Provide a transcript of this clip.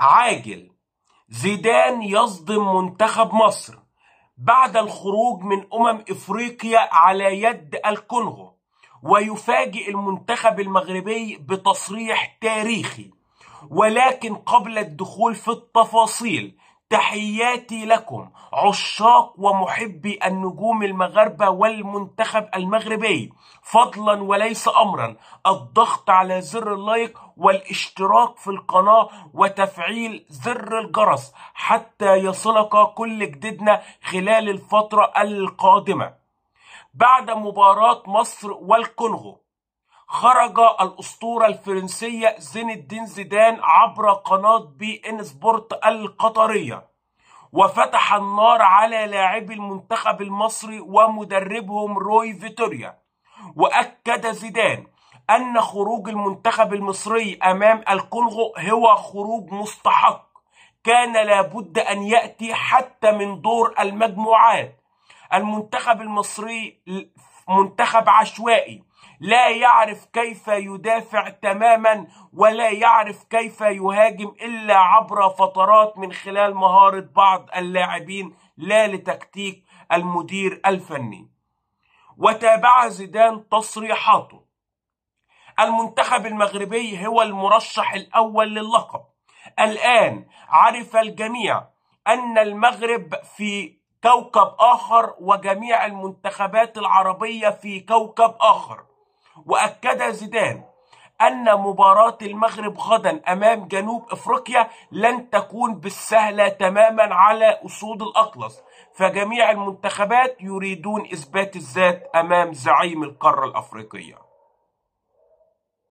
عاجل زيدان يصدم منتخب مصر بعد الخروج من أمم إفريقيا على يد الكونغو ويفاجئ المنتخب المغربي بتصريح تاريخي ولكن قبل الدخول في التفاصيل تحياتي لكم عشاق ومحبي النجوم المغاربة والمنتخب المغربي فضلا وليس أمرا الضغط على زر اللايك والاشتراك في القناة وتفعيل زر الجرس حتى يصلك كل جديدنا خلال الفترة القادمة بعد مباراة مصر والكونغو خرج الأسطورة الفرنسية زين الدين زيدان عبر قناة بي إن سبورت القطرية وفتح النار على لاعبي المنتخب المصري ومدربهم روي فيتوريا وأكد زيدان أن خروج المنتخب المصري أمام الكونغو هو خروج مستحق كان لابد أن يأتي حتى من دور المجموعات المنتخب المصري منتخب عشوائي لا يعرف كيف يدافع تماما ولا يعرف كيف يهاجم الا عبر فترات من خلال مهاره بعض اللاعبين لا لتكتيك المدير الفني. وتابع زيدان تصريحاته. المنتخب المغربي هو المرشح الاول للقب. الان عرف الجميع ان المغرب في كوكب آخر وجميع المنتخبات العربية في كوكب آخر وأكد زيدان أن مباراة المغرب غدا أمام جنوب أفريقيا لن تكون بالسهلة تماما على أسود الأطلس فجميع المنتخبات يريدون إثبات الذات أمام زعيم القارة الأفريقية